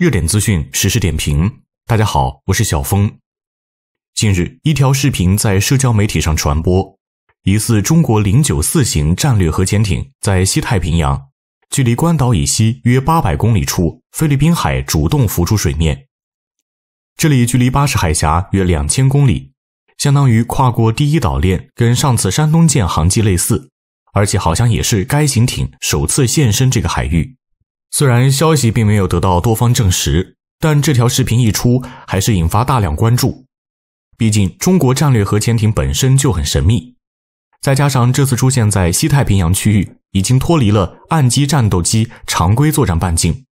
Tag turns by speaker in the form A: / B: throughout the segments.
A: 热点资讯实时点评，大家好，我是小峰。近日，一条视频在社交媒体上传播，疑似中国零九四型战略核潜艇在西太平洋，距离关岛以西约八百公里处，菲律宾海主动浮出水面。这里距离巴士海峡约两千公里，相当于跨过第一岛链，跟上次山东舰航迹类似，而且好像也是该型艇首次现身这个海域。虽然消息并没有得到多方证实，但这条视频一出，还是引发大量关注。毕竟，中国战略核潜艇本身就很神秘，再加上这次出现在西太平洋区域，已经脱离了岸基战斗机常规作战半径，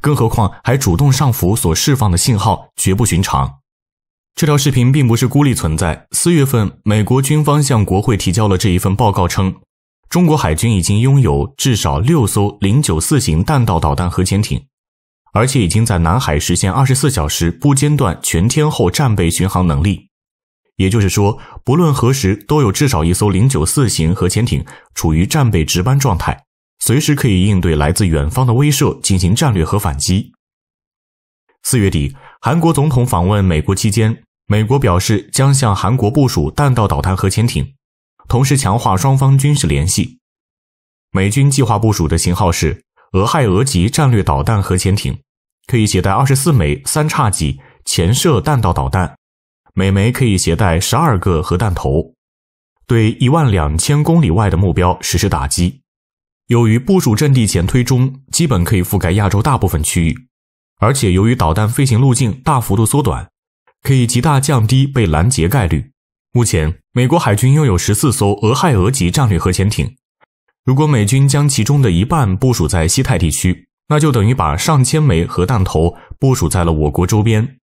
A: 更何况还主动上浮所释放的信号绝不寻常。这条视频并不是孤立存在。四月份，美国军方向国会提交了这一份报告，称。中国海军已经拥有至少六艘094型弹道导弹核潜艇，而且已经在南海实现二十四小时不间断全天候战备巡航能力。也就是说，不论何时，都有至少一艘094型核潜艇处于战备值班状态，随时可以应对来自远方的威慑，进行战略核反击。四月底，韩国总统访问美国期间，美国表示将向韩国部署弹道导弹核潜艇。同时强化双方军事联系。美军计划部署的型号是俄亥俄级战略导弹核潜艇，可以携带二十四枚三叉戟潜射弹道导弹，每枚可以携带十二个核弹头，对一万两千公里外的目标实施打击。由于部署阵地前推中，基本可以覆盖亚洲大部分区域，而且由于导弹飞行路径大幅度缩短，可以极大降低被拦截概率。目前，美国海军拥有十四艘俄亥俄级战略核潜艇。如果美军将其中的一半部署在西太地区，那就等于把上千枚核弹头部署在了我国周边。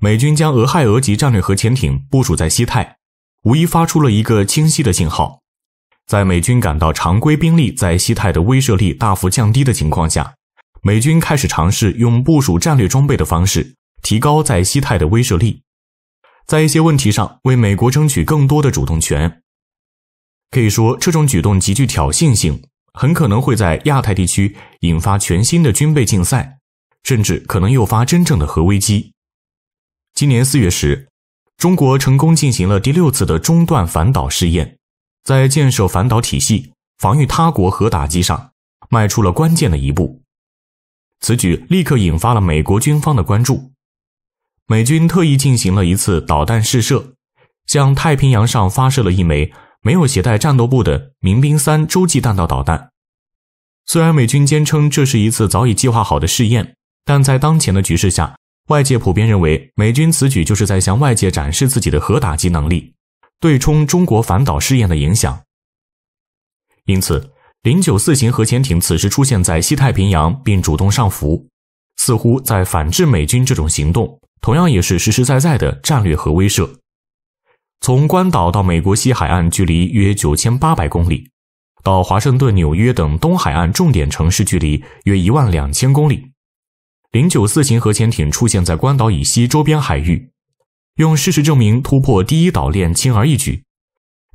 A: 美军将俄亥俄级战略核潜艇部署在西太，无疑发出了一个清晰的信号：在美军感到常规兵力在西太的威慑力大幅降低的情况下，美军开始尝试用部署战略装备的方式提高在西太的威慑力。在一些问题上为美国争取更多的主动权，可以说这种举动极具挑衅性，很可能会在亚太地区引发全新的军备竞赛，甚至可能诱发真正的核危机。今年四月时，中国成功进行了第六次的中断反导试验，在建设反导体系、防御他国核打击上迈出了关键的一步。此举立刻引发了美国军方的关注。美军特意进行了一次导弹试射，向太平洋上发射了一枚没有携带战斗部的民兵三洲际弹道导弹。虽然美军坚称这是一次早已计划好的试验，但在当前的局势下，外界普遍认为美军此举就是在向外界展示自己的核打击能力，对冲中国反导试验的影响。因此，零九四型核潜艇此时出现在西太平洋并主动上浮，似乎在反制美军这种行动。同样也是实实在在的战略核威慑。从关岛到美国西海岸距离约九千八百公里，到华盛顿、纽约等东海岸重点城市距离约一万两千公里。零九四型核潜艇出现在关岛以西周边海域，用事实证明突破第一岛链轻而易举。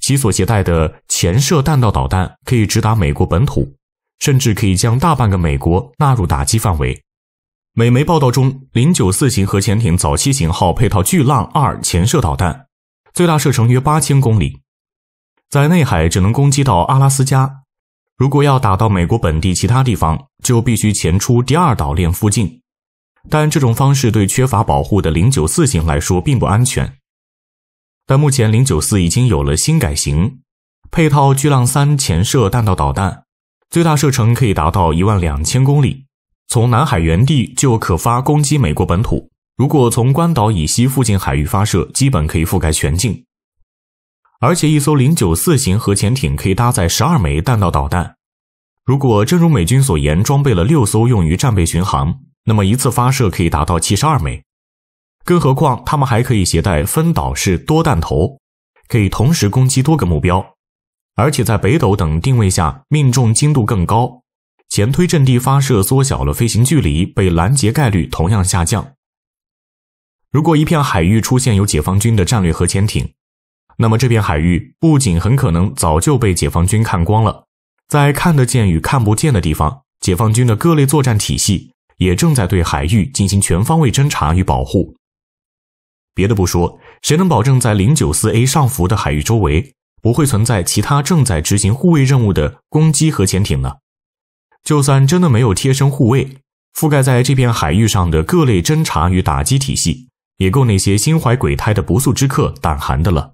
A: 其所携带的潜射弹道导弹可以直达美国本土，甚至可以将大半个美国纳入打击范围。美媒报道中，094型核潜艇早期型号配套“巨浪二”潜射导弹，最大射程约八千公里，在内海只能攻击到阿拉斯加。如果要打到美国本地其他地方，就必须潜出第二岛链附近。但这种方式对缺乏保护的094型来说并不安全。但目前094已经有了新改型，配套“巨浪三”潜射弹道导弹，最大射程可以达到一万两千公里。从南海原地就可发攻击美国本土，如果从关岛以西附近海域发射，基本可以覆盖全境。而且一艘零九四型核潜艇可以搭载十二枚弹道导弹，如果正如美军所言装备了六艘用于战备巡航，那么一次发射可以达到七十二枚。更何况他们还可以携带分导式多弹头，可以同时攻击多个目标，而且在北斗等定位下命中精度更高。前推阵地发射缩小了飞行距离，被拦截概率同样下降。如果一片海域出现有解放军的战略核潜艇，那么这片海域不仅很可能早就被解放军看光了，在看得见与看不见的地方，解放军的各类作战体系也正在对海域进行全方位侦查与保护。别的不说，谁能保证在零九四 A 上浮的海域周围不会存在其他正在执行护卫任务的攻击核潜艇呢？就算真的没有贴身护卫，覆盖在这片海域上的各类侦察与打击体系，也够那些心怀鬼胎的不速之客胆寒的了。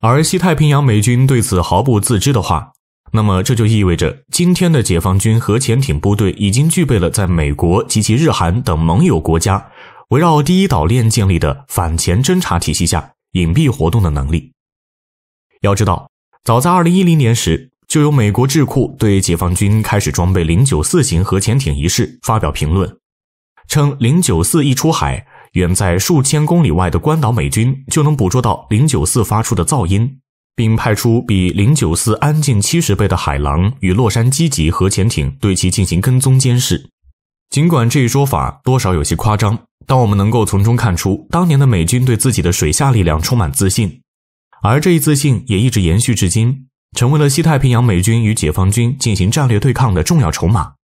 A: 而西太平洋美军对此毫不自知的话，那么这就意味着今天的解放军核潜艇部队已经具备了在美国及其日韩等盟友国家围绕第一岛链建立的反潜侦察体系下隐蔽活动的能力。要知道，早在二零一零年时。就有美国智库对解放军开始装备零九四型核潜艇一事发表评论，称零九四一出海，远在数千公里外的关岛美军就能捕捉到零九四发出的噪音，并派出比零九四安静七十倍的海狼与洛杉矶级核潜艇对其进行跟踪监视。尽管这一说法多少有些夸张，但我们能够从中看出，当年的美军对自己的水下力量充满自信，而这一自信也一直延续至今。成为了西太平洋美军与解放军进行战略对抗的重要筹码。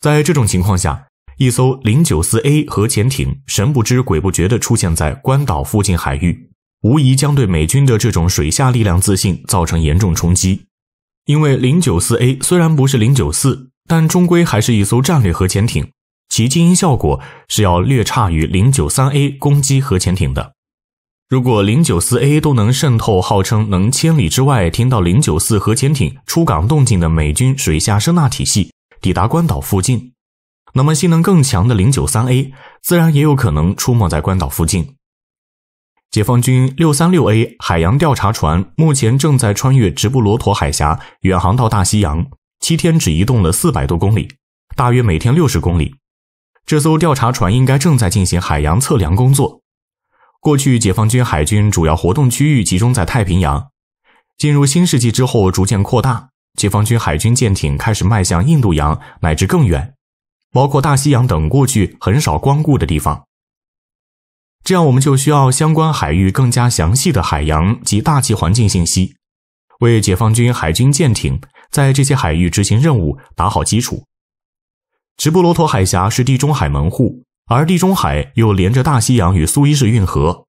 A: 在这种情况下，一艘 094A 核潜艇神不知鬼不觉地出现在关岛附近海域，无疑将对美军的这种水下力量自信造成严重冲击。因为 094A 虽然不是094，但终归还是一艘战略核潜艇，其静音效果是要略差于 093A 攻击核潜艇的。如果零九四 A 都能渗透号称能千里之外听到零九四核潜艇出港动静的美军水下声呐体系，抵达关岛附近，那么性能更强的零九三 A 自然也有可能出没在关岛附近。解放军六三六 A 海洋调查船目前正在穿越直布罗陀海峡，远航到大西洋，七天只移动了四百多公里，大约每天六十公里。这艘调查船应该正在进行海洋测量工作。过去，解放军海军主要活动区域集中在太平洋。进入新世纪之后，逐渐扩大，解放军海军舰艇开始迈向印度洋乃至更远，包括大西洋等过去很少光顾的地方。这样，我们就需要相关海域更加详细的海洋及大气环境信息，为解放军海军舰艇在这些海域执行任务打好基础。直布罗陀海峡是地中海门户。而地中海又连着大西洋与苏伊士运河，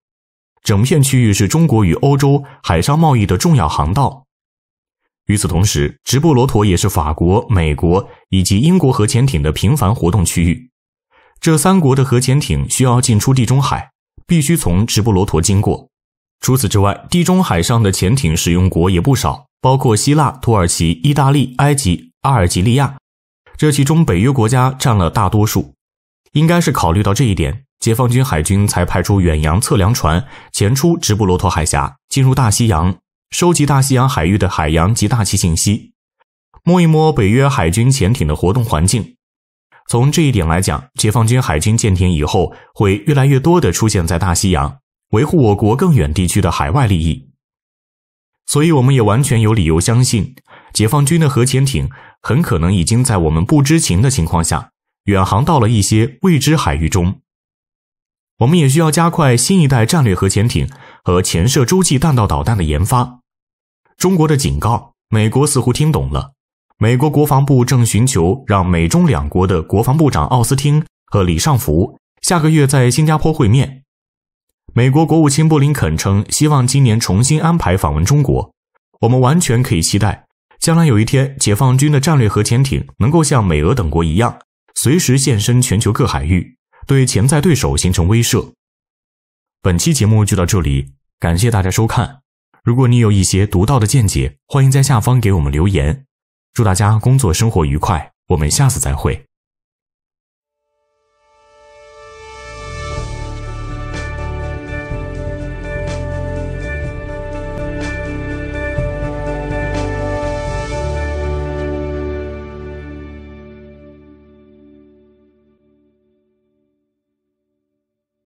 A: 整片区域是中国与欧洲海上贸易的重要航道。与此同时，直布罗陀也是法国、美国以及英国核潜艇的频繁活动区域。这三国的核潜艇需要进出地中海，必须从直布罗陀经过。除此之外，地中海上的潜艇使用国也不少，包括希腊、土耳其、意大利、埃及、阿尔及利亚。这其中，北约国家占了大多数。应该是考虑到这一点，解放军海军才派出远洋测量船前出直布罗陀海峡，进入大西洋，收集大西洋海域的海洋及大气信息，摸一摸北约海军潜艇的活动环境。从这一点来讲，解放军海军舰艇以后会越来越多地出现在大西洋，维护我国更远地区的海外利益。所以，我们也完全有理由相信，解放军的核潜艇很可能已经在我们不知情的情况下。远航到了一些未知海域中，我们也需要加快新一代战略核潜艇和潜射洲际弹道导弹的研发。中国的警告，美国似乎听懂了。美国国防部正寻求让美中两国的国防部长奥斯汀和李尚福下个月在新加坡会面。美国国务卿布林肯称，希望今年重新安排访问中国。我们完全可以期待，将来有一天，解放军的战略核潜艇能够像美俄等国一样。随时现身全球各海域，对潜在对手形成威慑。本期节目就到这里，感谢大家收看。如果你有一些独到的见解，欢迎在下方给我们留言。祝大家工作生活愉快，我们下次再会。